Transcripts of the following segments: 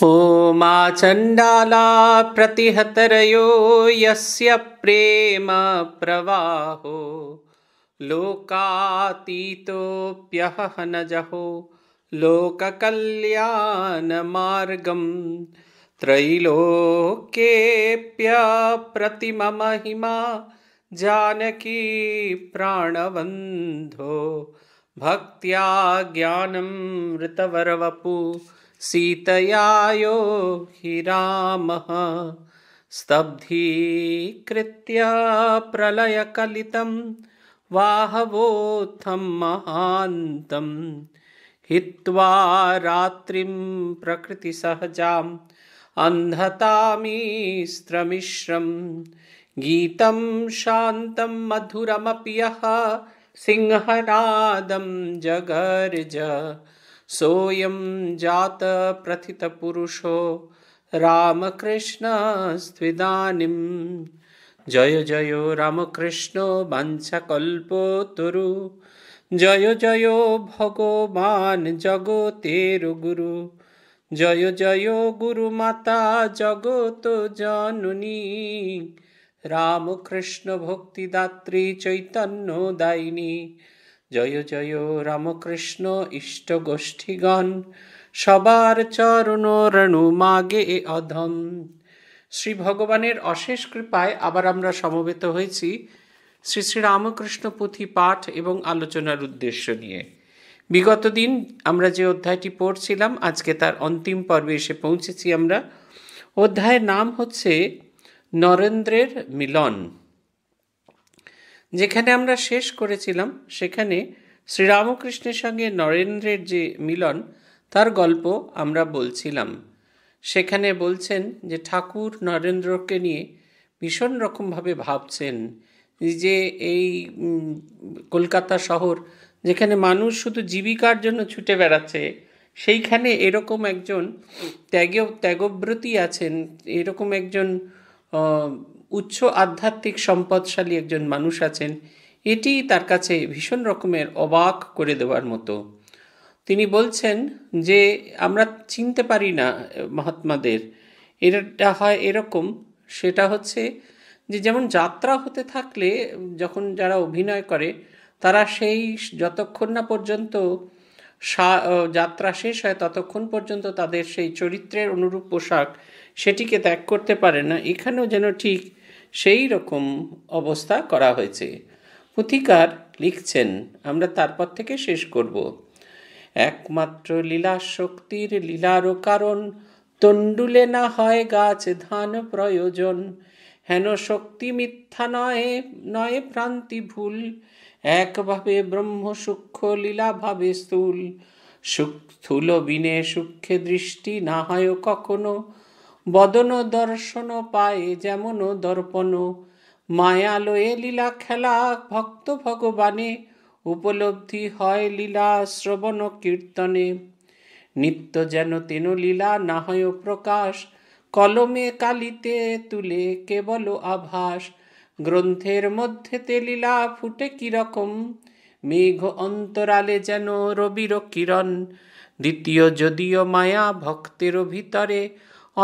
फोमा चण्डाला प्रतिहतरयो यस्य प्रेम प्रवाहो लोकातीतोऽप्यहनजहो लोककल्याणमार्गं त्रैलोक्येऽप्यप्रतिममहिमा जानकी प्राणबन्धो भक्त्या ज्ञानं ऋतवरवपु सीतयायो हि रामः स्तब्धीकृत्य प्रलयकलितं वाहवोत्थं महान्तं हित्वा रात्रिं प्रकृतिसहजाम् अन्धतामीस्त्रमिश्रं गीतं शान्तं मधुरमपि यः सिंहनादं जगर्ज सोऽयं जातप्रथितपुरुषो रामकृष्णस्त्विदानीं जय जय रामकृष्ण वाञ्छकल्पतरु জয় জয় ভগবান জগতের গুরু জয় জয় গুরু মাতা জগত জননী রামকৃষ্ণ ভক্তিদাত্রী চৈতন্য দায়িনী জয় জয় রামকৃষ্ণ ইষ্ট গোষ্ঠীগণ সবার চরণ রেণু মাগে এ অধম শ্রী ভগবানের অশেষ কৃপায় আবার আমরা সমবেত হয়েছি শ্রী শ্রী রামকৃষ্ণ পুঁথি পাঠ এবং আলোচনার উদ্দেশ্য নিয়ে বিগত দিন আমরা যে অধ্যায়টি পড়ছিলাম আজকে তার অন্তিম পর্বে এসে পৌঁছেছি আমরা অধ্যায়ের নাম হচ্ছে নরেন্দ্রের মিলন যেখানে আমরা শেষ করেছিলাম সেখানে শ্রীরামকৃষ্ণের সঙ্গে নরেন্দ্রের যে মিলন তার গল্প আমরা বলছিলাম সেখানে বলছেন যে ঠাকুর নরেন্দ্রকে নিয়ে ভীষণ রকমভাবে ভাবছেন যে এই কলকাতা শহর যেখানে মানুষ শুধু জীবিকার জন্য ছুটে বেড়াচ্ছে সেইখানে এরকম একজন ত্যাগ ত্যাগব্রতী আছেন এরকম একজন উচ্চ আধ্যাত্মিক সম্পদশালী একজন মানুষ আছেন এটি তার কাছে ভীষণ রকমের অবাক করে দেওয়ার মতো তিনি বলছেন যে আমরা চিনতে পারি না মহাত্মাদের এটা হয় এরকম সেটা হচ্ছে যে যেমন যাত্রা হতে থাকলে যখন যারা অভিনয় করে তারা সেই যতক্ষণ না পর্যন্ত যাত্রা শেষ হয় ততক্ষণ পর্যন্ত তাদের সেই চরিত্রের অনুরূপ পোশাক সেটিকে ত্যাগ করতে পারে না এখানেও যেন ঠিক সেই রকম অবস্থা করা হয়েছে পুথিকার লিখছেন আমরা তারপর থেকে শেষ করব একমাত্র লীলা শক্তির লীলারও কারণ তণ্ডুলে না হয় গাছ ধান প্রয়োজন হেন শক্তি মিথ্যা নয় নয় প্রান্তি ভুল একভাবে ব্রহ্ম সূক্ষ্ম লীলাভাবে স্থূল স্থূল বিনে সূক্ষ্মে দৃষ্টি না হয় কখনো বদন দর্শন পায় যেমন দর্পণ এ লীলা খেলা ভক্ত ভগবানে উপলব্ধি হয় লীলা শ্রবণ কীর্তনে নিত্য যেন তেন লীলা না হয় প্রকাশ কলমে কালিতে তুলে কেবল আভাস গ্রন্থের মধ্যে তে লীলা ফুটে কিরকম মেঘ অন্তরালে যেন রবির কিরণ দ্বিতীয় যদিও মায়া ভক্তের ভিতরে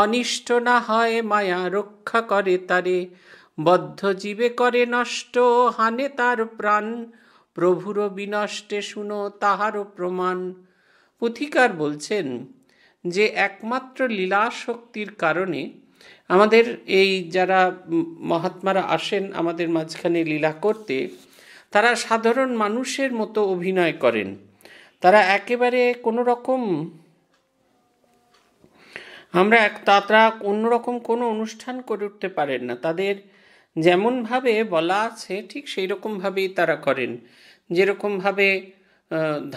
অনিষ্ট না হয় মায়া রক্ষা করে তারে বদ্ধ জীবে করে নষ্ট হানে তার প্রাণ প্রভুর বিনষ্টে শুনো তাহারও প্রমাণ পুথিকার বলছেন যে একমাত্র লীলা শক্তির কারণে আমাদের এই যারা মহাত্মারা আসেন আমাদের মাঝখানে লীলা করতে তারা সাধারণ মানুষের মতো অভিনয় করেন তারা একেবারে কোনো রকম আমরা এক তারা অন্যরকম কোনো অনুষ্ঠান করে উঠতে পারেন না তাদের যেমনভাবে বলা আছে ঠিক সেই রকমভাবেই তারা করেন যেরকমভাবে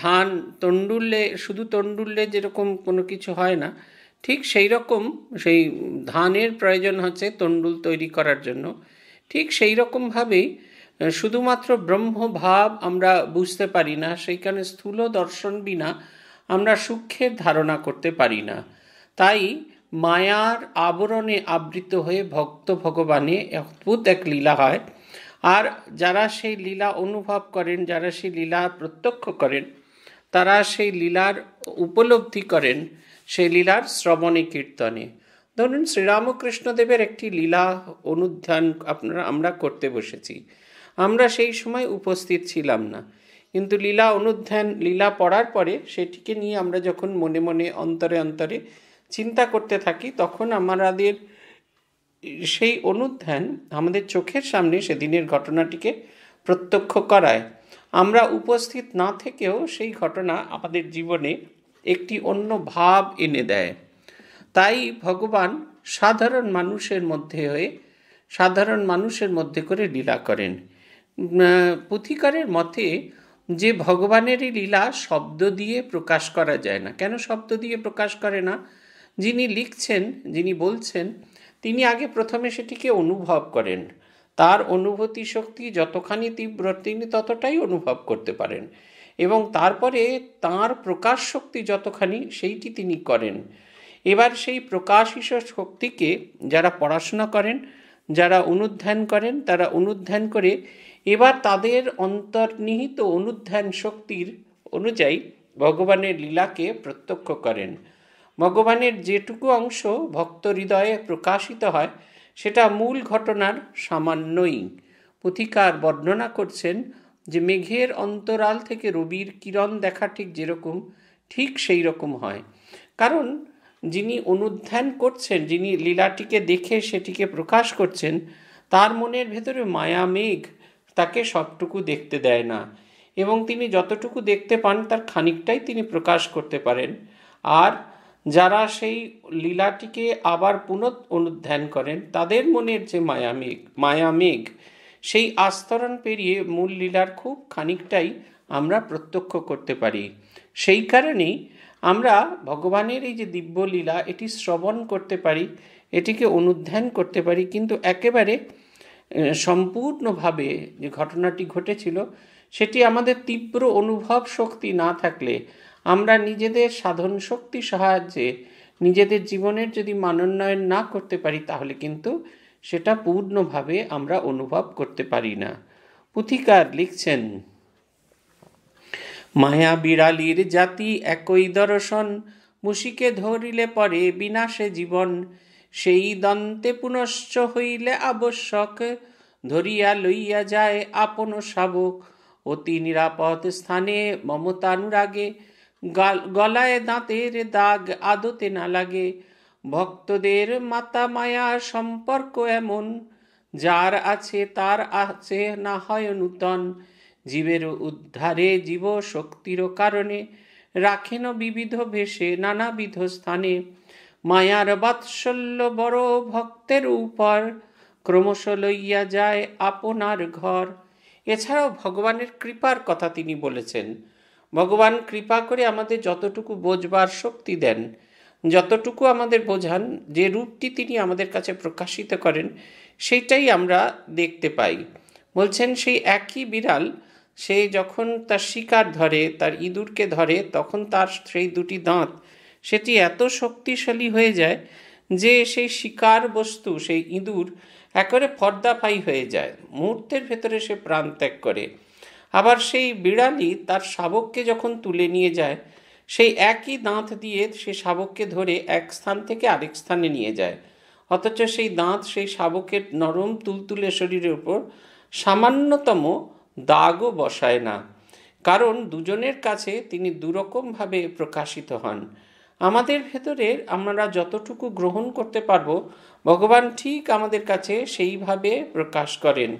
ধান তণ্ডুল্যে শুধু তণ্ডুল্যে যেরকম কোনো কিছু হয় না ঠিক সেই রকম সেই ধানের প্রয়োজন হচ্ছে তণ্ডুল তৈরি করার জন্য ঠিক সেই রকমভাবেই শুধুমাত্র ব্রহ্মভাব আমরা বুঝতে পারি না সেইখানে স্থূল দর্শন বিনা আমরা সুখের ধারণা করতে পারি না তাই মায়ার আবরণে আবৃত হয়ে ভক্ত ভগবানে অদ্ভুত এক লীলা হয় আর যারা সেই লীলা অনুভব করেন যারা সেই লীলা প্রত্যক্ষ করেন তারা সেই লীলার উপলব্ধি করেন সেই লীলার শ্রবণে কীর্তনে ধরুন শ্রীরামকৃষ্ণদেবের একটি লীলা অনুধ্যান আপনারা আমরা করতে বসেছি আমরা সেই সময় উপস্থিত ছিলাম না কিন্তু লীলা অনুধ্যান লীলা পড়ার পরে সেটিকে নিয়ে আমরা যখন মনে মনে অন্তরে অন্তরে চিন্তা করতে থাকি তখন আমাদের সেই অনুধ্যান আমাদের চোখের সামনে সেদিনের ঘটনাটিকে প্রত্যক্ষ করায় আমরা উপস্থিত না থেকেও সেই ঘটনা আমাদের জীবনে একটি অন্য ভাব এনে দেয় তাই ভগবান সাধারণ মানুষের মধ্যে হয়ে সাধারণ মানুষের মধ্যে করে লীলা করেন পুথিকারের মতে যে ভগবানেরই লীলা শব্দ দিয়ে প্রকাশ করা যায় না কেন শব্দ দিয়ে প্রকাশ করে না যিনি লিখছেন যিনি বলছেন তিনি আগে প্রথমে সেটিকে অনুভব করেন তার অনুভূতি শক্তি যতখানি তীব্র তিনি ততটাই অনুভব করতে পারেন এবং তারপরে তার প্রকাশ শক্তি যতখানি সেইটি তিনি করেন এবার সেই প্রকাশিস শক্তিকে যারা পড়াশোনা করেন যারা অনুধ্যান করেন তারা অনুধ্যান করে এবার তাদের অন্তর্নিহিত অনুধ্যান শক্তির অনুযায়ী ভগবানের লীলাকে প্রত্যক্ষ করেন ভগবানের যেটুকু অংশ ভক্ত হৃদয়ে প্রকাশিত হয় সেটা মূল ঘটনার সামান্যই পথিকার বর্ণনা করছেন যে মেঘের অন্তরাল থেকে রবির কিরণ দেখা ঠিক যেরকম ঠিক সেই রকম হয় কারণ যিনি অনুধ্যান করছেন যিনি লীলাটিকে দেখে সেটিকে প্রকাশ করছেন তার মনের ভেতরে মায়া মেঘ তাকে সবটুকু দেখতে দেয় না এবং তিনি যতটুকু দেখতে পান তার খানিকটাই তিনি প্রকাশ করতে পারেন আর যারা সেই লীলাটিকে আবার পুনঃ অনুধ্যান করেন তাদের মনের যে মায়ামেঘ মায়ামেঘ সেই আস্তরণ পেরিয়ে মূল লীলার খুব খানিকটাই আমরা প্রত্যক্ষ করতে পারি সেই কারণেই আমরা ভগবানের এই যে দিব্য লীলা এটি শ্রবণ করতে পারি এটিকে অনুধ্যান করতে পারি কিন্তু একেবারে সম্পূর্ণভাবে যে ঘটনাটি ঘটেছিল সেটি আমাদের তীব্র অনুভব শক্তি না থাকলে আমরা নিজেদের সাধন শক্তি সাহায্যে নিজেদের জীবনের যদি মানোন্নয়ন না করতে পারি তাহলে কিন্তু সেটা পূর্ণভাবে আমরা অনুভব করতে পারি না পুথিকার লিখছেন মায়া বিড়ালির জাতি একই দর্শন মুশিকে ধরিলে পরে বিনাশে জীবন সেই দন্তে পুনশ্চ হইলে আবশ্যক ধরিয়া লইয়া যায় আপন শাবক অতি নিরাপদ স্থানে মমতানুরাগে গলায় দাঁতের দাগ আদতে না লাগে ভক্তদের মাতা মায়া সম্পর্ক এমন যার আছে তার আছে না হয় নূতন জীবের উদ্ধারে জীব শক্তির কারণে রাখেন বিবিধ ভেষে নানাবিধ স্থানে মায়ার বাৎসল্য বড় ভক্তের উপর ক্রমশ লইয়া যায় আপনার ঘর এছাড়াও ভগবানের কৃপার কথা তিনি বলেছেন ভগবান কৃপা করে আমাদের যতটুকু বোঝবার শক্তি দেন যতটুকু আমাদের বোঝান যে রূপটি তিনি আমাদের কাছে প্রকাশিত করেন সেইটাই আমরা দেখতে পাই বলছেন সেই একই বিড়াল সে যখন তার শিকার ধরে তার ইঁদুরকে ধরে তখন তার সেই দুটি দাঁত সেটি এত শক্তিশালী হয়ে যায় যে সেই শিকার বস্তু সেই ইঁদুর একেবারে ফর্দাফাই হয়ে যায় মুহূর্তের ভেতরে সে প্রাণ ত্যাগ করে আবার সেই বিড়ালি তার শাবককে যখন তুলে নিয়ে যায় সেই একই দাঁত দিয়ে সে শাবককে ধরে এক স্থান থেকে আরেক স্থানে নিয়ে যায় অথচ সেই দাঁত সেই শাবকের নরম তুলতুলে শরীরের উপর সামান্যতম দাগও বসায় না কারণ দুজনের কাছে তিনি দুরকমভাবে প্রকাশিত হন আমাদের ভেতরে আমরা যতটুকু গ্রহণ করতে পারব ভগবান ঠিক আমাদের কাছে সেইভাবে প্রকাশ করেন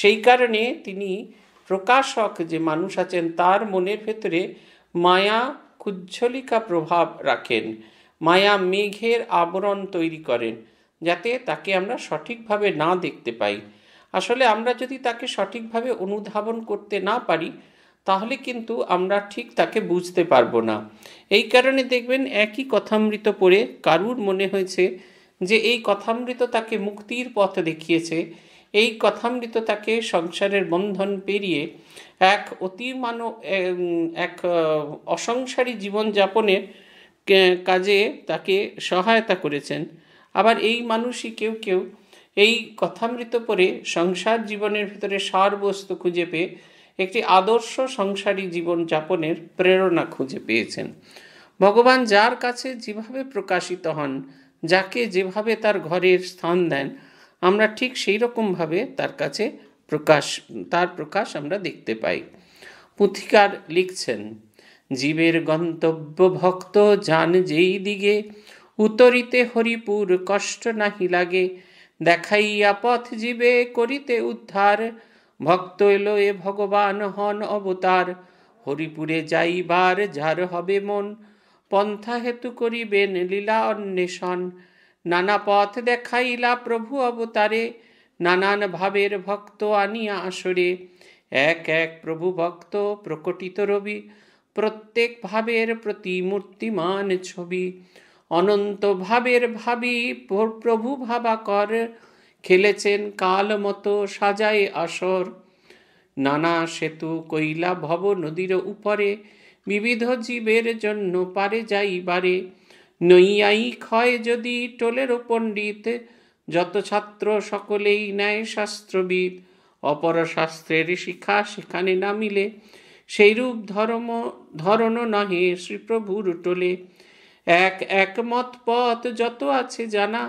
সেই কারণে তিনি প্রকাশক যে মানুষ আছেন তার মনের ভেতরে মায়া কুজ্জলিকা প্রভাব রাখেন মায়া মেঘের আবরণ তৈরি করেন যাতে তাকে আমরা সঠিকভাবে না দেখতে পাই আসলে আমরা যদি তাকে সঠিকভাবে অনুধাবন করতে না পারি তাহলে কিন্তু আমরা ঠিক তাকে বুঝতে পারবো না এই কারণে দেখবেন একই কথামৃত পড়ে কারুর মনে হয়েছে যে এই কথামৃত তাকে মুক্তির পথ দেখিয়েছে এই কথামৃত তাকে সংসারের বন্ধন পেরিয়ে এক অতিমান এক অসংসারী জীবনযাপনের কাজে তাকে সহায়তা করেছেন আবার এই মানুষই কেউ কেউ এই কথামৃত পরে সংসার জীবনের ভিতরে সারবস্তু খুঁজে পেয়ে একটি আদর্শ সংসারী জীবন যাপনের প্রেরণা খুঁজে পেয়েছেন ভগবান যার কাছে যেভাবে প্রকাশিত হন যাকে যেভাবে তার ঘরের স্থান দেন আমরা ঠিক সেই রকমভাবে তার কাছে প্রকাশ তার প্রকাশ আমরা দেখতে পাই পুথিকার লিখছেন জীবের গন্তব্য ভক্ত যান যেই দিকে উত্তরিতে হরিপুর কষ্ট নাহি লাগে দেখাইয়া পথ জীবে করিতে উদ্ধার ভক্ত এলো এ ভগবান হন অবতার হরিপুরে যাইবার যার হবে মন পন্থা হেতু করিবেন লীলা অন্বেষণ নানা পথ দেখাইলা প্রভু অবতারে নানান ভাবের ভক্ত আনিয়া আসরে এক এক প্রভু ভক্ত প্রকটিত রবি প্রত্যেক ভাবের প্রতিমূর্তিমান ছবি অনন্ত ভাবের ভাবি প্রভু ভাবাকর খেলেছেন কাল মতো সাজায় আসর নানা সেতু কৈলা ভব নদীর উপরে বিবিধ জীবের জন্য পারে যাইবারে নইয়াই ক্ষয় যদি টোলের পণ্ডিত যত ছাত্র সকলেই ন্যায় শাস্ত্রবিদ অপর শাস্ত্রের শিক্ষা সেখানে না মিলে সেইরূপ ধর্ম ধরণ নহে শ্রীপ্রভুর টোলে এক একমত পথ যত আছে জানা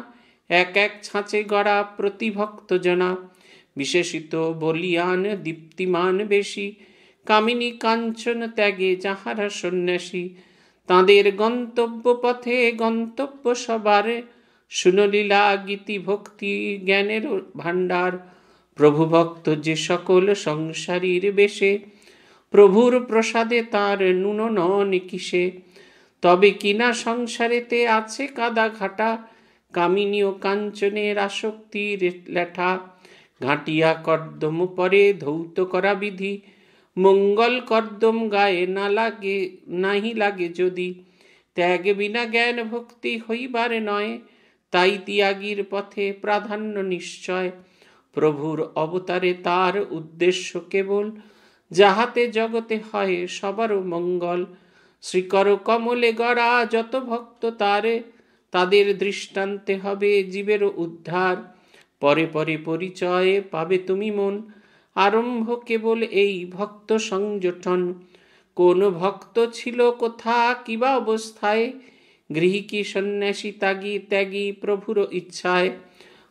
এক এক ছাঁচে গড়া প্রতিভক্ত জানা বিশেষিত বলিয়ান দীপ্তিমান বেশি কামিনী কাঞ্চন ত্যাগে যাহারা সন্ন্যাসী তাঁদের গন্তব্য পথে গন্তব্য সবার সুনলীলা গীতি ভক্তি জ্ঞানের ভাণ্ডার প্রভুভক্ত যে সকল সংসারীর বেশে প্রভুর প্রসাদে তার নুন নন কিসে তবে কিনা সংসারেতে আছে কাদা ঘাটা কামিনী ও কাঞ্চনের আসক্তির লেঠা ঘাঁটিয়া কর্দম পরে ধৌত করা বিধি মঙ্গল কর্দম গায়ে না লাগে নাহি লাগে যদি ত্যাগ বিনা জ্ঞান ভক্তি হইবারে নয় তাই ত্যাগীর পথে প্রাধান্য নিশ্চয় প্রভুর অবতারে তার উদ্দেশ্য কেবল যাহাতে জগতে হয় সবারও মঙ্গল শ্রীকর কমলে গড়া যত ভক্ত তারে তাদের দৃষ্টান্তে হবে জীবের উদ্ধার পরে পরে পরিচয়ে পাবে তুমি মন আরম্ভ কেবল এই ভক্ত সংযোঠন কোন ভক্ত ছিল কোথা কিবা অবস্থায় গৃহী সন্ন্যাসী তাগি ত্যাগী প্রভুর ইচ্ছায়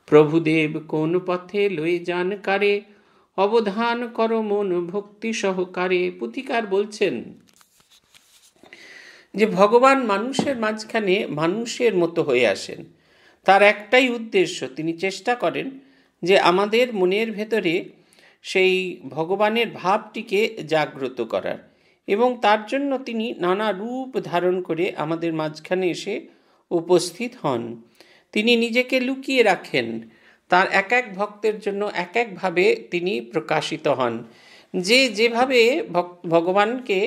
প্রভুদেব কোন পথে লয়ে যান কারে অবধান কর মন ভক্তি সহকারে পুথিকার বলছেন যে ভগবান মানুষের মাঝখানে মানুষের মতো হয়ে আসেন তার একটাই উদ্দেশ্য তিনি চেষ্টা করেন যে আমাদের মনের ভেতরে সেই ভগবানের ভাবটিকে জাগ্রত করার এবং তার জন্য তিনি নানা রূপ ধারণ করে আমাদের মাঝখানে এসে উপস্থিত হন তিনি নিজেকে লুকিয়ে রাখেন তার এক এক ভক্তের জন্য এক একভাবে তিনি প্রকাশিত হন যে যেভাবে ভগবানকে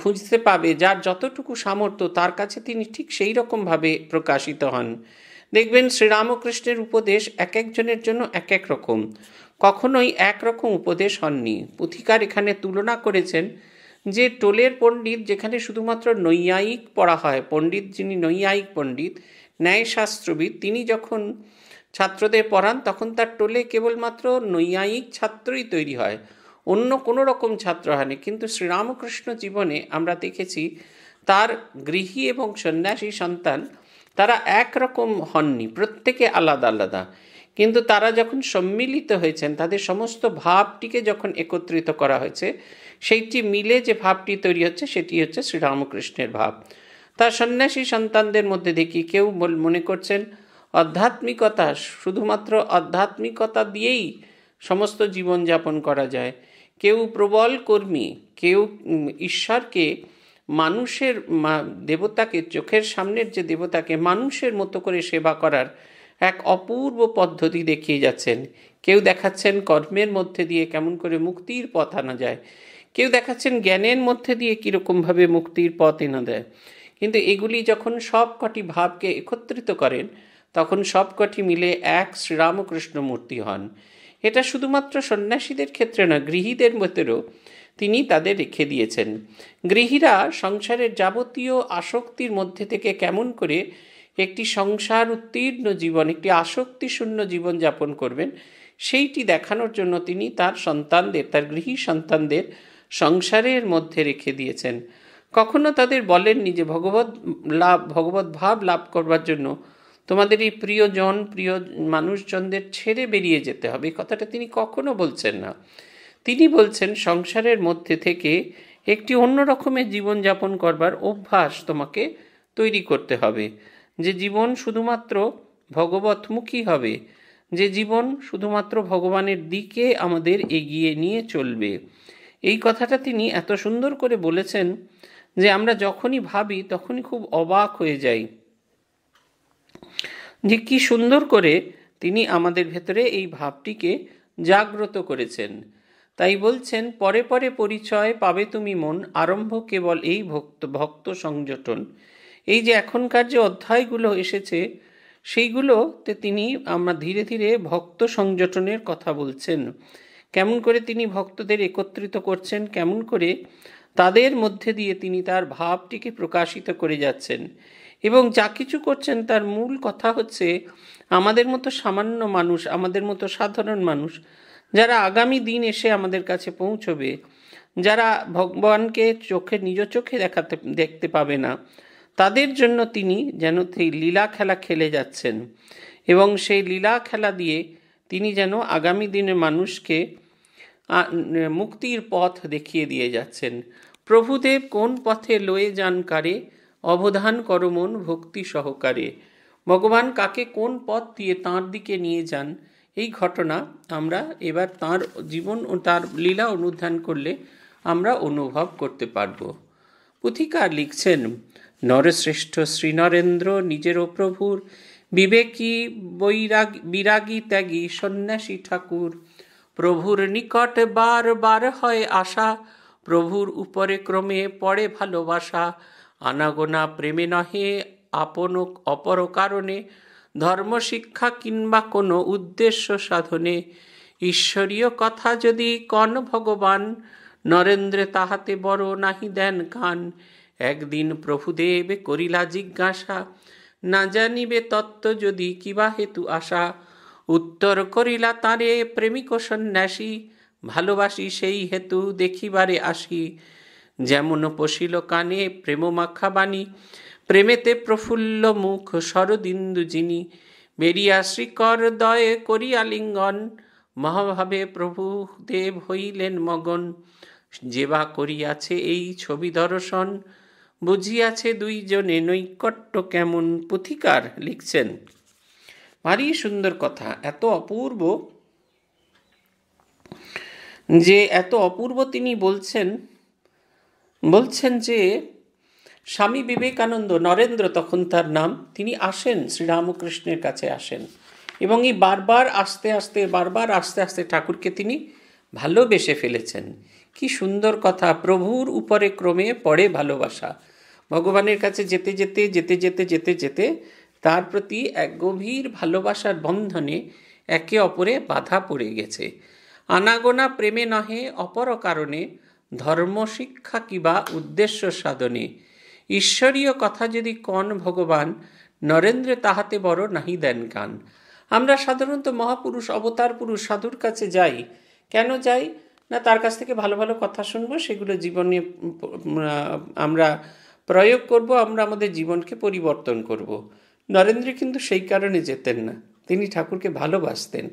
খুঁজতে পাবে যার যতটুকু সামর্থ্য তার কাছে তিনি ঠিক সেই রকমভাবে প্রকাশিত হন দেখবেন শ্রীরামকৃষ্ণের উপদেশ এক একজনের জন্য এক এক রকম কখনোই একরকম উপদেশ হননি পুথিকার এখানে তুলনা করেছেন যে টোলের পণ্ডিত যেখানে শুধুমাত্র নৈয়ায়িক পড়া হয় পণ্ডিত যিনি নৈয়ায়িক পণ্ডিত ন্যায়শাস্ত্রবিদ তিনি যখন ছাত্রদের পড়ান তখন তার টোলে কেবলমাত্র নৈয়ায়িক ছাত্রই তৈরি হয় অন্য কোনো রকম ছাত্র হয়নি কিন্তু শ্রীরামকৃষ্ণ জীবনে আমরা দেখেছি তার গৃহী এবং সন্ন্যাসী সন্তান তারা একরকম হননি প্রত্যেকে আলাদা আলাদা কিন্তু তারা যখন সম্মিলিত হয়েছেন তাদের সমস্ত ভাবটিকে যখন একত্রিত করা হয়েছে সেইটি মিলে যে ভাবটি তৈরি হচ্ছে সেটি হচ্ছে শ্রীরামকৃষ্ণের ভাব তার সন্ন্যাসী সন্তানদের মধ্যে দেখি কেউ মনে করছেন আধ্যাত্মিকতা শুধুমাত্র আধ্যাত্মিকতা দিয়েই সমস্ত জীবনযাপন করা যায় কেউ প্রবল কর্মী কেউ ঈশ্বরকে মানুষের দেবতাকে চোখের সামনের যে দেবতাকে মানুষের মতো করে সেবা করার এক অপূর্ব পদ্ধতি দেখিয়ে যাচ্ছেন কেউ দেখাচ্ছেন কর্মের মধ্যে দিয়ে কেমন করে মুক্তির পথ আনা যায় কেউ দেখাচ্ছেন জ্ঞানের মধ্যে দিয়ে কীরকমভাবে মুক্তির পথ এনে দেয় কিন্তু এগুলি যখন সবকটি ভাবকে একত্রিত করেন তখন সবকটি মিলে এক শ্রীরামকৃষ্ণ মূর্তি হন এটা শুধুমাত্র সন্ন্যাসীদের ক্ষেত্রে না গৃহীদের মধ্যেও তিনি তাদের রেখে দিয়েছেন গৃহীরা সংসারের যাবতীয় আসক্তির মধ্যে থেকে কেমন করে একটি সংসার উত্তীর্ণ জীবন একটি আসক্তিশূন্য জীবন যাপন করবেন সেইটি দেখানোর জন্য তিনি তার সন্তানদের তার গৃহী সন্তানদের সংসারের মধ্যে রেখে দিয়েছেন কখনো তাদের বলেননি যে ভগবত লাভ ভগবত ভাব লাভ করবার জন্য তোমাদের এই প্রিয়জন প্রিয় মানুষজনদের ছেড়ে বেরিয়ে যেতে হবে কথাটা তিনি কখনো বলছেন না তিনি বলছেন সংসারের মধ্যে থেকে একটি অন্য রকমের জীবনযাপন করবার অভ্যাস তোমাকে তৈরি করতে হবে যে জীবন শুধুমাত্র ভগবতমুখী হবে যে জীবন শুধুমাত্র ভগবানের দিকে আমাদের এগিয়ে নিয়ে চলবে এই কথাটা তিনি এত সুন্দর করে বলেছেন যে আমরা যখনই ভাবি তখনই খুব অবাক হয়ে যাই যে কি সুন্দর করে তিনি আমাদের ভেতরে এই ভাবটিকে জাগ্রত করেছেন তাই বলছেন পরে পরে পরিচয় পাবে তুমি মন আরম্ভ কেবল এই ভক্ত ভক্ত সংযোজন এই যে এখনকার যে অধ্যায়গুলো এসেছে সেইগুলোতে তিনি আমরা ধীরে ধীরে ভক্ত সংযোজনের কথা বলছেন কেমন করে তিনি ভক্তদের একত্রিত করছেন কেমন করে তাদের মধ্যে দিয়ে তিনি তার ভাবটিকে প্রকাশিত করে যাচ্ছেন এবং যা কিছু করছেন তার মূল কথা হচ্ছে আমাদের মতো সামান্য মানুষ আমাদের মতো সাধারণ মানুষ যারা আগামী দিন এসে আমাদের কাছে পৌঁছবে যারা ভগবানকে চোখে নিজ চোখে দেখাতে দেখতে পাবে না তাদের জন্য তিনি যেন সেই লীলা খেলা খেলে যাচ্ছেন এবং সেই লীলা খেলা দিয়ে তিনি যেন আগামী দিনে মানুষকে মুক্তির পথ দেখিয়ে দিয়ে যাচ্ছেন প্রভুদেব কোন পথে লয়ে যান কারে অবধান করমন ভক্তি সহকারে ভগবান কাকে কোন পথ দিয়ে তাঁর দিকে নিয়ে যান এই ঘটনা আমরা এবার তাঁর জীবন ও তার লীলা অনুধান করলে আমরা অনুভব করতে পারব পুথিকার লিখছেন নরশ্রেষ্ঠ শ্রীনরেন্দ্র নিজের প্রভুর বিবেকী বৈরাগ বিরাগী ত্যাগী সন্ন্যাসী ঠাকুর প্রভুর নিকট বার বার হয় আশা প্রভুর উপরে ক্রমে পড়ে ভালোবাসা আনাগোনা প্রেমে নহে আপন অপর কারণে ধর্মশিক্ষা কিংবা কোনো উদ্দেশ্য সাধনে ঈশ্বরীয় কথা যদি কন ভগবান নরেন্দ্রে তাহাতে বড় নাহি দেন কান একদিন প্রভুদেব করিলা জিজ্ঞাসা না জানিবে তত্ত্ব যদি কিবা হেতু আশা উত্তর করিলা তাঁরে প্রেমিক সন্ন্যাসী ভালোবাসি সেই হেতু দেখিবারে আসি যেমন পশিল কানে প্রেম মাখা বাণী প্রেমেতে প্রফুল্ল মুখ সরদিন্দু যিনি বেরিয়া শ্রীকর দয়ে করিয়া লিঙ্গন মহাভাবে প্রভু দেব হইলেন মগন যেবা করিয়াছে এই ছবি দর্শন বুঝিয়াছে দুইজনে নৈকট্য কেমন পথিকার লিখছেন ভারী সুন্দর কথা এত অপূর্ব যে এত অপূর্ব তিনি বলছেন বলছেন যে স্বামী বিবেকানন্দ নরেন্দ্র তখন তার নাম তিনি আসেন শ্রীরামকৃষ্ণের কাছে আসেন এবং এই বারবার আস্তে আস্তে বারবার আস্তে আস্তে ঠাকুরকে তিনি ভালোবেসে ফেলেছেন কি সুন্দর কথা প্রভুর উপরে ক্রমে পড়ে ভালোবাসা ভগবানের কাছে যেতে যেতে যেতে যেতে যেতে যেতে তার প্রতি এক গভীর ভালোবাসার বন্ধনে একে অপরে বাধা পড়ে গেছে আনাগোনা প্রেমে নহে অপর কারণে ধর্মশিক্ষা কিবা উদ্দেশ্য সাধনে ঈশ্বরীয় কথা যদি কন ভগবান নরেন্দ্র তাহাতে বড় নাহি দেন কান আমরা সাধারণত মহাপুরুষ অবতার পুরুষ সাধুর কাছে যাই কেন যাই না তার কাছ থেকে ভালো ভালো কথা শুনবো সেগুলো জীবনে আমরা প্রয়োগ করব আমরা আমাদের জীবনকে পরিবর্তন করব। নরেন্দ্র কিন্তু সেই কারণে যেতেন না তিনি ঠাকুরকে ভালোবাসতেন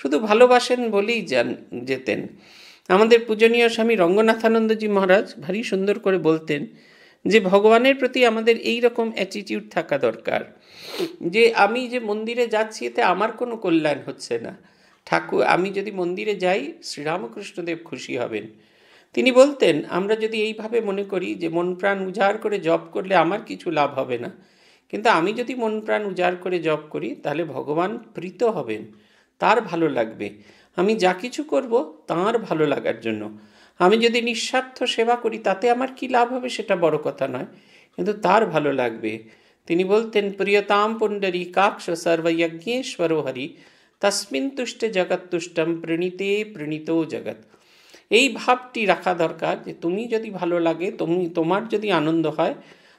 শুধু ভালোবাসেন বলেই যান যেতেন আমাদের পূজনীয় স্বামী রঙ্গনাথানন্দজি মহারাজ ভারী সুন্দর করে বলতেন যে ভগবানের প্রতি আমাদের এই রকম অ্যাটিটিউড থাকা দরকার যে আমি যে মন্দিরে যাচ্ছি এতে আমার কোনো কল্যাণ হচ্ছে না ঠাকুর আমি যদি মন্দিরে যাই শ্রীরামকৃষ্ণদেব খুশি হবেন তিনি বলতেন আমরা যদি এইভাবে মনে করি যে মন প্রাণ উজাড় করে জপ করলে আমার কিছু লাভ হবে না কিন্তু আমি যদি মন প্রাণ উজাড় করে জপ করি তাহলে ভগবান প্রীত হবেন তার ভালো লাগবে আমি যা কিছু করব তাঁর ভালো লাগার জন্য আমি যদি নিঃস্বার্থ সেবা করি তাতে আমার কি লাভ হবে সেটা বড় কথা নয় কিন্তু তার ভালো লাগবে তিনি বলতেন প্রিয়তাম পুণ্ডরী কাক্ষ সর্বযজ্ঞেশ্বর হরি তস্মিন তুষ্টে জগৎ তুষ্টম প্রণীতে প্রণীত জগৎ এই ভাবটি রাখা দরকার যে তুমি যদি ভালো লাগে তুমি তোমার যদি আনন্দ হয়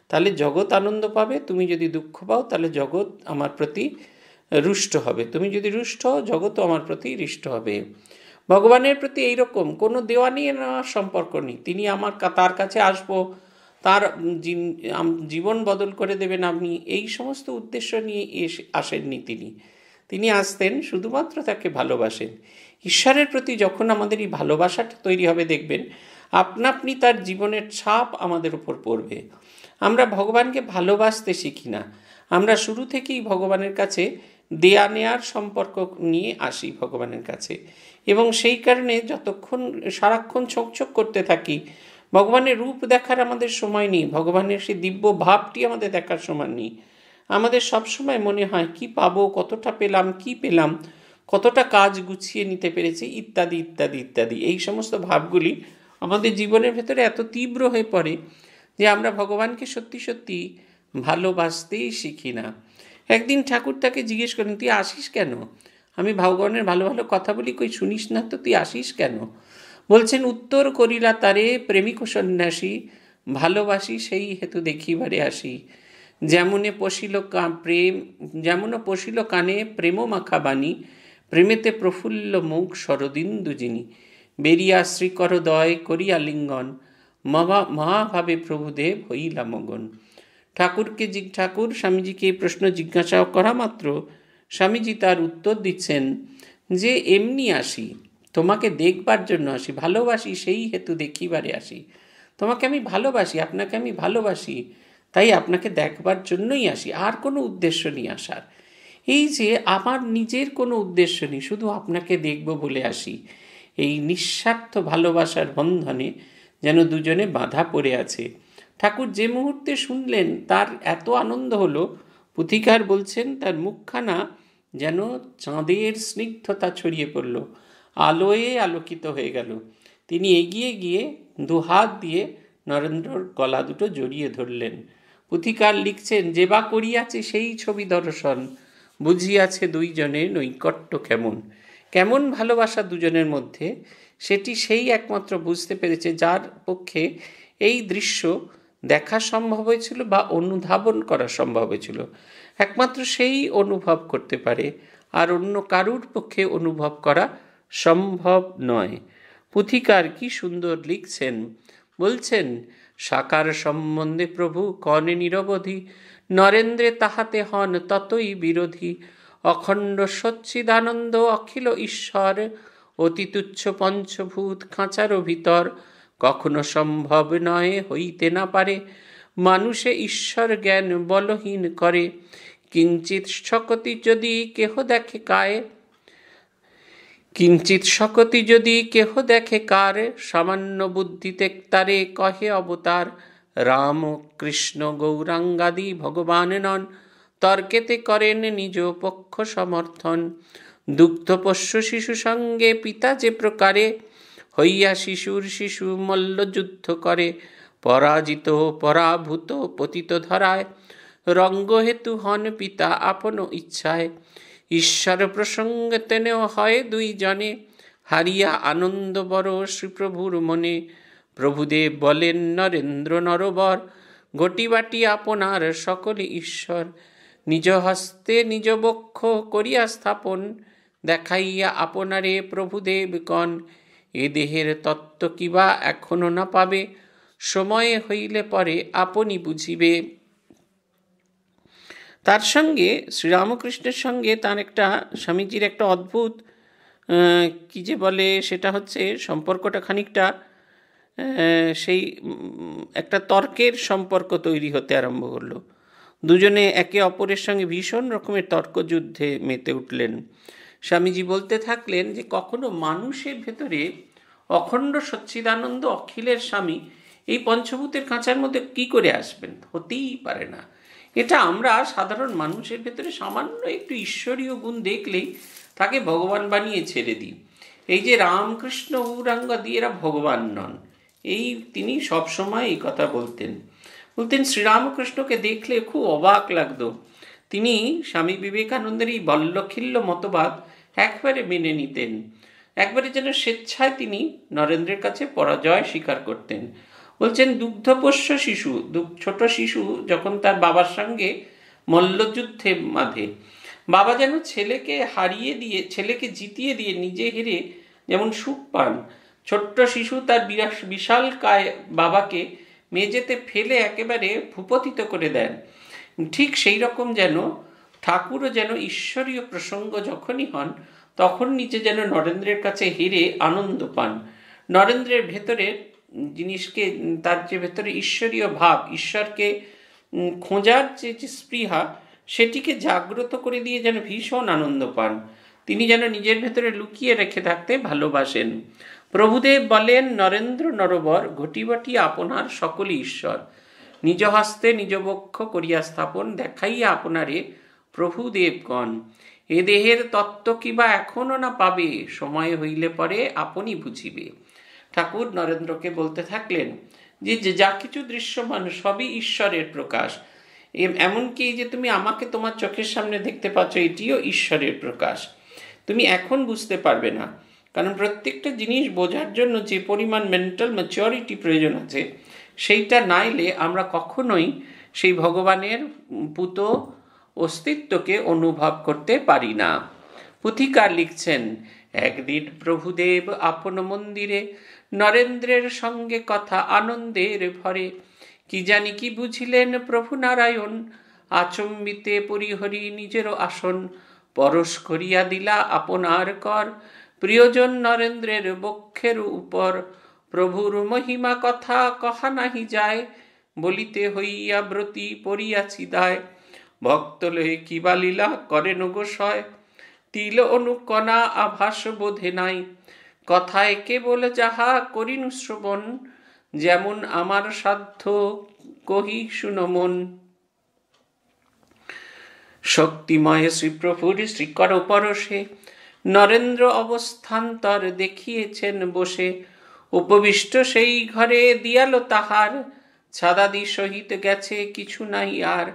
তাহলে জগৎ আনন্দ পাবে তুমি যদি দুঃখ পাও তাহলে জগৎ আমার প্রতি রুষ্ট হবে তুমি যদি রুষ্ট হও জগৎও আমার প্রতি রুষ্ট হবে ভগবানের প্রতি এইরকম কোনো দেওয়া নিয়ে নেওয়ার সম্পর্ক নেই তিনি আমার তার কাছে আসবো তার জীবন বদল করে দেবেন আপনি এই সমস্ত উদ্দেশ্য নিয়ে এসে আসেননি তিনি তিনি আসতেন শুধুমাত্র তাকে ভালোবাসেন ঈশ্বরের প্রতি যখন আমাদের এই ভালোবাসাটা তৈরি হবে দেখবেন আপনি তার জীবনের ছাপ আমাদের উপর পড়বে আমরা ভগবানকে ভালোবাসতে শিখি না আমরা শুরু থেকেই ভগবানের কাছে দেয়া নেয়ার সম্পর্ক নিয়ে আসি ভগবানের কাছে এবং সেই কারণে যতক্ষণ সারাক্ষণ ছোকছোক করতে থাকি ভগবানের রূপ দেখার আমাদের সময় নেই ভগবানের সেই দিব্য ভাবটি আমাদের দেখার সময় নেই আমাদের সবসময় মনে হয় কি পাবো কতটা পেলাম কি পেলাম কতটা কাজ গুছিয়ে নিতে পেরেছি ইত্যাদি ইত্যাদি ইত্যাদি এই সমস্ত ভাবগুলি আমাদের জীবনের ভেতরে এত তীব্র হয়ে পড়ে যে আমরা ভগবানকে সত্যি সত্যি ভালোবাসতেই শিখি না একদিন ঠাকুর তাকে জিজ্ঞেস করেন তুই আসিস কেন আমি ভগবানের ভালো ভালো কথা বলি কই শুনিস না তো তুই আসিস কেন বলছেন উত্তর করিলা তারে প্রেমিক সন্ন্যাসী ভালোবাসি সেই হেতু দেখিবারে আসি যেমনে পশিল কা প্রেম যেমনও পশিল কানে প্রেম মাখা বাণী প্রেমেতে প্রফুল্ল মুখ শরদিন্দু যিনি বেরিয়া দয় করিয়া লিঙ্গন মহাভাবে প্রভুদেব হইলা মগন ঠাকুরকে ঠাকুর স্বামীজিকে প্রশ্ন জিজ্ঞাসা করা মাত্র স্বামীজি তার উত্তর দিচ্ছেন যে এমনি আসি তোমাকে দেখবার জন্য আসি ভালোবাসি সেই হেতু দেখিবারে আসি তোমাকে আমি ভালোবাসি আপনাকে আমি ভালোবাসি তাই আপনাকে দেখবার জন্যই আসি আর কোনো উদ্দেশ্য নিয়ে আসার এই যে আমার নিজের কোনো উদ্দেশ্য নেই শুধু আপনাকে দেখব বলে আসি এই নিঃস্বার্থ ভালোবাসার বন্ধনে যেন দুজনে বাঁধা পড়ে আছে ঠাকুর যে মুহূর্তে শুনলেন তার এত আনন্দ হলো পুথিকার বলছেন তার মুখখানা যেন চাঁদের স্নিগ্ধতা ছড়িয়ে পড়ল আলোয়ে আলোকিত হয়ে গেল তিনি এগিয়ে গিয়ে দুহাত দিয়ে নরেন্দ্রর গলা দুটো জড়িয়ে ধরলেন পুথিকার লিখছেন যে বা করিয়াছে সেই ছবি দর্শন বুঝিয়াছে দুইজনে নৈকট্য কেমন কেমন ভালোবাসা দুজনের মধ্যে সেটি সেই একমাত্র বুঝতে পেরেছে যার পক্ষে এই দৃশ্য দেখা সম্ভব হয়েছিল বা অনুধাবন করা সম্ভব হয়েছিল একমাত্র সেই অনুভব করতে পারে আর অন্য কারুর পক্ষে অনুভব করা সম্ভব নয় পুথিকার কি সুন্দর লিখছেন বলছেন সাকার সম্বন্ধে প্রভু কনে নিরবধি নরেন্দ্রে তাহাতে হন ততই বিরোধী অখণ্ড সচ্ছিদানন্দ অখিল ঈশ্বর অতি তুচ্ছ পঞ্চভূত খাঁচার ভিতর কখনো সম্ভব নয় হইতে না পারে মানুষে ঈশ্বর জ্ঞান বলহীন করে কিঞ্চিত শকতি যদি কেহ দেখে কায় কিঞ্চিত শকতি যদি কেহ দেখে কার সামান্য বুদ্ধিতে তারে কহে অবতার রাম কৃষ্ণ গৌরাঙ্গাদি ভগবান নন তর্কেতে করেন নিজ পক্ষ সমর্থন দুগ্ধপোষ্য শিশু সঙ্গে পিতা যে প্রকারে হইয়া শিশুর শিশু মল্লযুদ্ধ করে পরাজিত পরাভূত পতিত ধরায় হেতু হন পিতা আপন ইচ্ছায় ঈশ্বর প্রসঙ্গে তেনেও হয় দুই জনে হারিয়া আনন্দ বড় শ্রীপ্রভুর মনে প্রভুদেব বলেন নরেন্দ্র নরবর গটিবাটি আপনার সকলে ঈশ্বর নিজ হস্তে নিজ বক্ষ করিয়া স্থাপন দেখাইয়া আপনারে প্রভুদেব কন এ দেহের তত্ত্ব কিবা এখনো না পাবে সময়ে হইলে পরে আপনি বুঝিবে তার সঙ্গে শ্রীরামকৃষ্ণের সঙ্গে তার একটা স্বামীজির একটা অদ্ভুত কি যে বলে সেটা হচ্ছে সম্পর্কটা খানিকটা সেই একটা তর্কের সম্পর্ক তৈরি হতে আরম্ভ করলো দুজনে একে অপরের সঙ্গে ভীষণ রকমের তর্কযুদ্ধে মেতে উঠলেন স্বামীজি বলতে থাকলেন যে কখনো মানুষের ভেতরে অখণ্ড সচ্চিদানন্দ অখিলের স্বামী এই পঞ্চভূতের কাঁচার মধ্যে কি করে আসবেন হতেই পারে না এটা আমরা সাধারণ মানুষের ভেতরে সামান্য একটু ঈশ্বরীয় গুণ দেখলেই তাকে ভগবান বানিয়ে ছেড়ে দিই এই যে রামকৃষ্ণ গৌরাঙ্গ দিয়ে এরা ভগবান নন এই তিনি সবসময় এই কথা বলতেন বলতেন শ্রীরামকৃষ্ণকে দেখলে খুব অবাক লাগতো তিনি স্বামী বিবেকানন্দের এই বল্লখিল্য মতবাদ একবারে মেনে নিতেন একবারে যেন স্বেচ্ছায় তিনি নরেন্দ্রের কাছে পরাজয় স্বীকার করতেন বলছেন দুগ্ধপোষ্য শিশু ছোট শিশু যখন তার বাবার সঙ্গে মল্লযুদ্ধে মাঝে বাবা যেন ছেলেকে হারিয়ে দিয়ে ছেলেকে জিতিয়ে দিয়ে নিজে হেরে যেমন সুখ পান ছোট্ট শিশু তার বিশাল কায় বাবাকে মেঝেতে ফেলে একেবারে ভূপতিত করে দেন ঠিক সেই রকম যেন ঠাকুরও যেন ঈশ্বরীয় প্রসঙ্গ যখনই হন তখন নিচে যেন নরেন্দ্রের কাছে হেরে আনন্দ পান নরেন্দ্রের ভেতরে জিনিসকে তার যে ভেতরে ঈশ্বরীয় ভাব ঈশ্বরকে খোঁজার যে যে স্পৃহা সেটিকে জাগ্রত করে দিয়ে যেন ভীষণ আনন্দ পান তিনি যেন নিজের ভেতরে লুকিয়ে রেখে থাকতে ভালোবাসেন প্রভুদেব বলেন নরেন্দ্র নরবর ঘটিবাটি আপনার সকল ঈশ্বর নিজ হস্তে নিজ বক্ষ করিয়া স্থাপন দেখাইয়া আপনারে প্রভুদেবগণ এ দেহের তত্ত্ব কিবা এখনও না পাবে সময় হইলে পরে আপনি বুঝিবে ঠাকুর নরেন্দ্রকে বলতে থাকলেন যে যা কিছু দৃশ্যমান সবই ঈশ্বরের প্রকাশ এমনকি যে তুমি আমাকে তোমার চোখের সামনে দেখতে পাচ্ছ এটিও ঈশ্বরের প্রকাশ তুমি এখন বুঝতে পারবে না কারণ প্রত্যেকটা জিনিস বোঝার জন্য যে পরিমাণ মেন্টাল ম্যাচিওরিটি প্রয়োজন আছে সেইটা না এলে আমরা কখনোই সেই ভগবানের পুত অস্তিত্বকে অনুভব করতে পারি না পুথিকার লিখছেন একদিন প্রভুদেব আপন মন্দিরে নরেন্দ্রের সঙ্গে কথা আনন্দের ভরে কি জানি কি বুঝিলেন প্রভু নারায়ণ আচম্বিতে পরিহরি নিজের আসন পরশ করিয়া দিলা আপনার কর প্রিয়জন নরেন্দ্রের বক্ষের উপর প্রভুর মহিমা কথা কহা নাহি যায় বলিতে হইয়া ব্রতি পড়িয়াছি দায় ভক্ত লয়ে কিবা লীলা করেন গোসয় তিল অনুকণা আভাস বোধে নাই কথায় কেবল যাহা করিন শ্রবণ যেমন আমার সাধ্য কহি সুনমন শক্তিময় শ্রীপ্রভুর শ্রীকর পরশে নরেন্দ্র অবস্থান্তর দেখিয়েছেন বসে উপবিষ্ট সেই ঘরে দিয়াল তাহার ছাদাদি সহিত গেছে কিছু নাই আর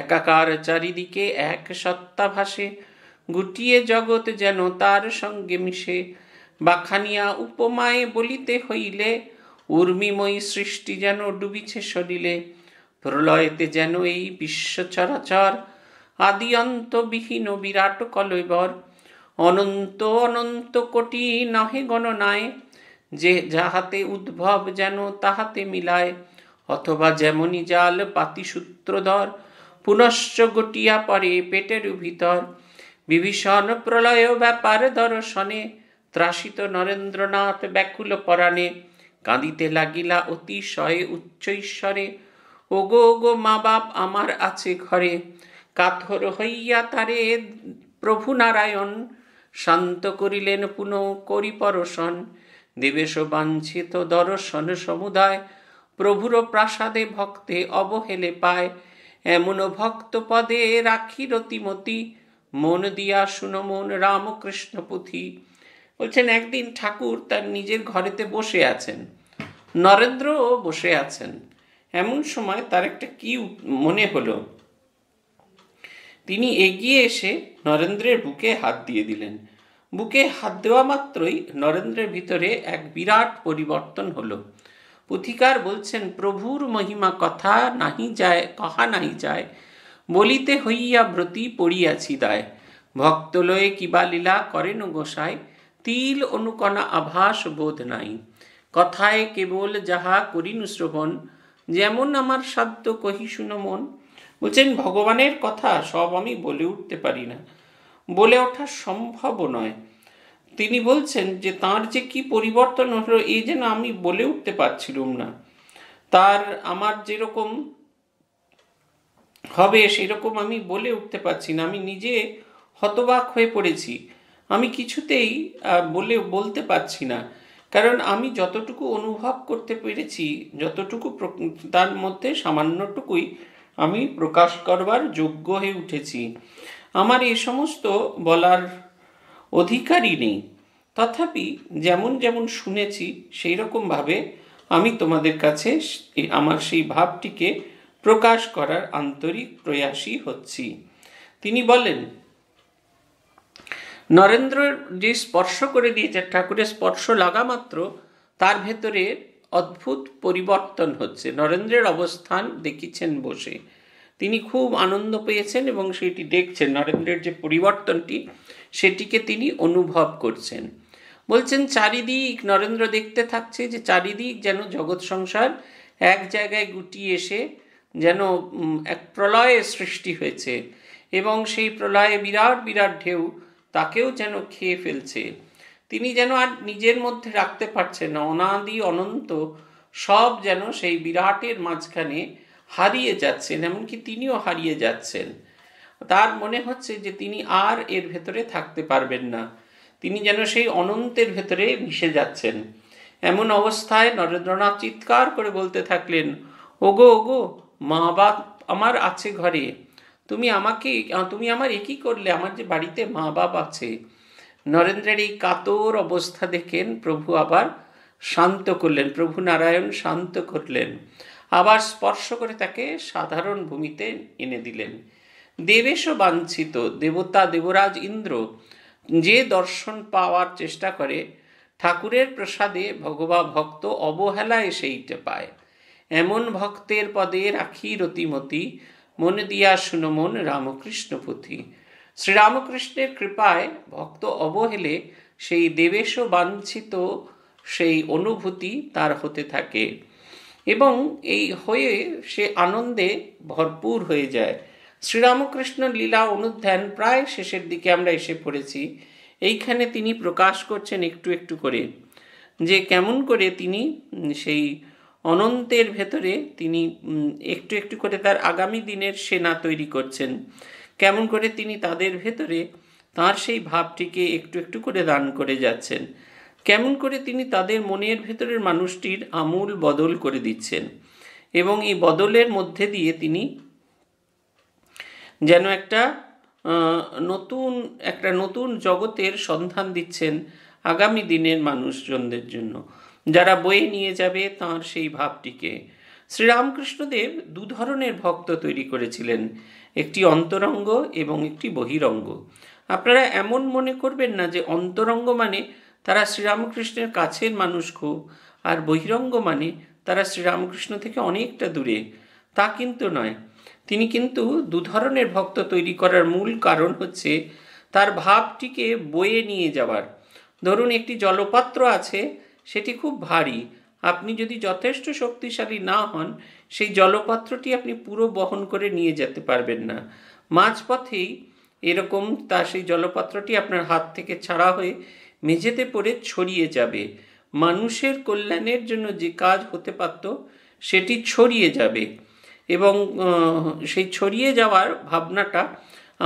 একাকার চারিদিকে এক সত্তা ভাসে গুটিয়ে জগৎ যেন তার সঙ্গে মিশে বাখানিয়া উপমায় বলিতে হইলে উর্মিময়ী সৃষ্টি যেন ডুবিছে শরিলে প্রলয়েতে যেন এই বিশ্ব চরাচর আদি অন্তবিহীন বিরাট কলয়বর অনন্ত অনন্ত কোটি নহে গণনায় যে যাহাতে উদ্ভব যেন তাহাতে মিলায় অথবা যেমনই জাল পাতি সূত্রধর পুনশ্চ গটিয়া পরে পেটের ভিতর বিভীষণ প্রলয় ব্যাপার দর্শনে ত্রাসিত নরেন্দ্রনাথ ব্যাকুল পরাণে কাঁদিতে লাগিলা অতিশয়ে উচ্চ ঈশ্বরে ওগো ওগো মা বাপ আমার আছে ঘরে কাথর হইয়া তারে প্রভু নারায়ণ শান্ত করিলেন পুনঃ করি পরশন দেবেশ বাঞ্ছিত দর্শন সমুদায় প্রভুর প্রাসাদে ভক্তে অবহেলে পায় এমন ভক্ত পদে রাখি রতিমতি মন দিয়া শুন মন রামকৃষ্ণ পুঁথি বলছেন একদিন ঠাকুর তার নিজের ঘরেতে বসে আছেন নরেন্দ্রও বসে আছেন এমন সময় তার একটা কি মনে হলো তিনি এগিয়ে এসে নরেন্দ্রের বুকে হাত দিয়ে দিলেন বুকে হাত দেওয়া মাত্রই নরেন্দ্রের ভিতরে এক বিরাট পরিবর্তন হলো পুথিকার বলছেন প্রভুর মহিমা কথা নাহি যায় কহা নাহি যায় বলিতে হইয়া ব্রতী পড়িয়াছি দায় ভক্ত লয়ে কিবা লীলা করেন গোসাই তিল অনুকণা আভাস বোধ নাই কথায় কেবল যাহা করিনু শ্রবণ যেমন আমার সাধ্য কহি শুনো মন বলছেন ভগবানের কথা সব আমি বলে উঠতে পারি না বলে ওঠা সম্ভব নয় তিনি বলছেন যে তার যে কি পরিবর্তন হলো এই যেন আমি বলে উঠতে পারছিলুম না তার আমার যেরকম হবে সেরকম আমি বলে উঠতে পারছি না আমি নিজে হতবাক হয়ে পড়েছি আমি কিছুতেই বলে বলতে পারছি না কারণ আমি যতটুকু অনুভব করতে পেরেছি যতটুকু তার মধ্যে সামান্যটুকুই আমি প্রকাশ করবার যোগ্য হয়ে উঠেছি আমার এ সমস্ত বলার অধিকারই নেই তথাপি যেমন যেমন শুনেছি সেই রকমভাবে আমি তোমাদের কাছে আমার সেই ভাবটিকে প্রকাশ করার আন্তরিক প্রয়াসী হচ্ছি তিনি বলেন নরেন্দ্র যে স্পর্শ করে দিয়েছে ঠাকুরের স্পর্শ লাগা মাত্র তার ভেতরে অদ্ভুত পরিবর্তন হচ্ছে নরেন্দ্রের অবস্থান দেখিছেন বসে তিনি খুব আনন্দ পেয়েছেন এবং সেটি দেখছেন নরেন্দ্রের যে পরিবর্তনটি সেটিকে তিনি অনুভব করছেন বলছেন চারিদিক নরেন্দ্র দেখতে থাকছে যে চারিদিক যেন জগৎ সংসার এক জায়গায় গুটিয়ে এসে যেন এক প্রলয়ের সৃষ্টি হয়েছে এবং সেই প্রলয়ে বিরাট বিরাট ঢেউ তাকেও যেন খেয়ে ফেলছে তিনি যেন আর নিজের মধ্যে রাখতে পারছে না অনাদি অনন্ত সব যেন সেই বিরাটের মাঝখানে হারিয়ে যাচ্ছেন এমনকি তিনিও হারিয়ে যাচ্ছেন তার মনে হচ্ছে যে তিনি আর এর ভেতরে থাকতে পারবেন না তিনি যেন সেই অনন্তের ভেতরে মিশে যাচ্ছেন এমন অবস্থায় নরেন্দ্রনাথ চিৎকার করে বলতে থাকলেন ওগো ওগো মা বাপ আমার আছে ঘরে তুমি আমাকে তুমি আমার একই করলে আমার যে বাড়িতে মা বাপ আছে নরেন্দ্রের এই কাতর অবস্থা দেখেন প্রভু আবার শান্ত করলেন প্রভু নারায়ণ শান্ত করলেন আবার স্পর্শ করে তাকে সাধারণ ভূমিতে এনে দিলেন দেবেশ বাঞ্ছিত দেবতা দেবরাজ ইন্দ্র যে দর্শন পাওয়ার চেষ্টা করে ঠাকুরের প্রসাদে ভগবা ভক্ত অবহেলায় সেইটে পায় এমন ভক্তের পদে রাখি রতিমতি মন দিয়া শুনমন রামকৃষ্ণ পুঁথি শ্রীরামকৃষ্ণের কৃপায় ভক্ত অবহেলে সেই দেবেশ বাঞ্ছিত সেই অনুভূতি তার হতে থাকে এবং এই হয়ে সে আনন্দে ভরপুর হয়ে যায় শ্রীরামকৃষ্ণ লীলা অনুধ্যান প্রায় শেষের দিকে আমরা এসে পড়েছি এইখানে তিনি প্রকাশ করছেন একটু একটু করে যে কেমন করে তিনি সেই অনন্তের ভেতরে তিনি একটু একটু করে তার আগামী দিনের সেনা তৈরি করছেন কেমন করে তিনি তাদের ভেতরে তার সেই ভাবটিকে একটু একটু করে দান করে যাচ্ছেন কেমন করে তিনি তাদের মনের ভেতরের মানুষটির আমূল বদল করে দিচ্ছেন এবং এই বদলের মধ্যে দিয়ে তিনি যেন একটা নতুন একটা নতুন জগতের সন্ধান দিচ্ছেন আগামী দিনের মানুষজনদের জন্য যারা বয়ে নিয়ে যাবে তার সেই ভাবটিকে শ্রীরামকৃষ্ণদেব দু ধরনের ভক্ত তৈরি করেছিলেন একটি অন্তরঙ্গ এবং একটি বহিরঙ্গ আপনারা এমন মনে করবেন না যে অন্তরঙ্গ মানে তারা শ্রীরামকৃষ্ণের কাছের মানুষ খুব আর বহিরঙ্গ মানে তারা শ্রীরামকৃষ্ণ থেকে অনেকটা দূরে তা কিন্তু নয় তিনি কিন্তু দু ধরনের ভক্ত তৈরি করার মূল কারণ হচ্ছে তার ভাবটিকে বয়ে নিয়ে যাওয়ার ধরুন একটি জলপাত্র আছে সেটি খুব ভারী আপনি যদি যথেষ্ট শক্তিশালী না হন সেই জলপাত্রটি আপনি পুরো বহন করে নিয়ে যেতে পারবেন না মাঝপথেই এরকম তা সেই জলপাত্রটি আপনার হাত থেকে ছাড়া হয়ে মেঝেতে পড়ে ছড়িয়ে যাবে মানুষের কল্যাণের জন্য যে কাজ হতে পারত সেটি ছড়িয়ে যাবে এবং সেই ছড়িয়ে যাওয়ার ভাবনাটা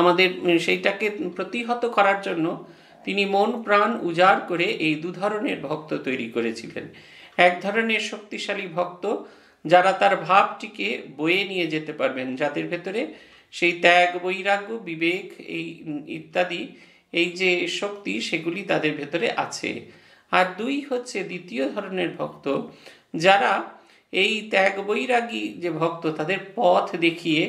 আমাদের সেইটাকে প্রতিহত করার জন্য তিনি মন প্রাণ উজাড় করে এই দু ধরনের ভক্ত তৈরি করেছিলেন এক ধরনের শক্তিশালী ভক্ত যারা তার ভাবটিকে বয়ে নিয়ে যেতে পারবেন যাদের ভেতরে সেই ত্যাগ বৈরাগ্য বিবেক এই ইত্যাদি এই যে শক্তি সেগুলি তাদের ভেতরে আছে আর দুই হচ্ছে দ্বিতীয় ধরনের ভক্ত যারা এই ত্যাগ বৈরাগী যে ভক্ত তাদের পথ দেখিয়ে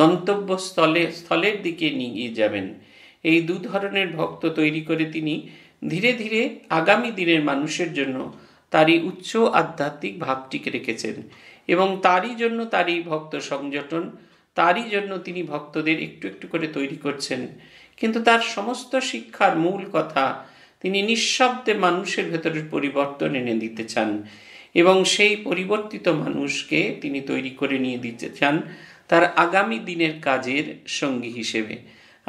গন্তব্যস্থলে স্থলের দিকে নিয়ে যাবেন এই দু ধরনের ভক্ত তৈরি করে তিনি ধীরে ধীরে আগামী দিনের মানুষের জন্য তারই উচ্চ আধ্যাত্মিক ভাবটিকে রেখেছেন এবং তারই জন্য তারই ভক্ত সংযটন তারই জন্য তিনি ভক্তদের একটু একটু করে তৈরি করছেন কিন্তু তার সমস্ত শিক্ষার মূল কথা তিনি নিঃশব্দে মানুষের ভেতরের পরিবর্তন এনে দিতে চান এবং সেই পরিবর্তিত মানুষকে তিনি তৈরি করে নিয়ে দিতে চান তার আগামী দিনের কাজের সঙ্গী হিসেবে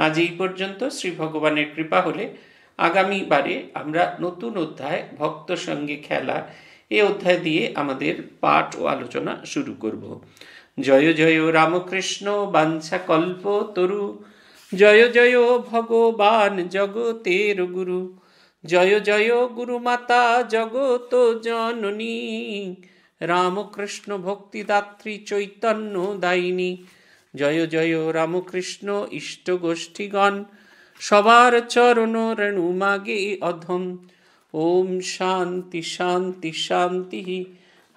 আজ এই পর্যন্ত শ্রী ভগবানের কৃপা হলে আগামীবারে আমরা নতুন অধ্যায় ভক্ত সঙ্গে খেলা এ অধ্যায় দিয়ে আমাদের পাঠ ও আলোচনা শুরু করব জয় জয় রামকৃষ্ণ বাঞ্ছা কল্প তরু জয় জয় ভগবান জগতের গুরু জয় জয় গুরুমাতা জগত জননী রামকৃষ্ণ ভক্তিদাত্রী চৈতন্য দায়িনী জয় জয় রামকৃষ্ণ ইষ্ট গোষ্ঠীগণ সবার চরণ রেণু মাগে অধম ওম শান্তি শান্তি শান্তি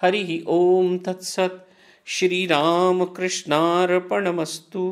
हरि ओम तत्सत श्री राम कृष्णार्पणमस्तु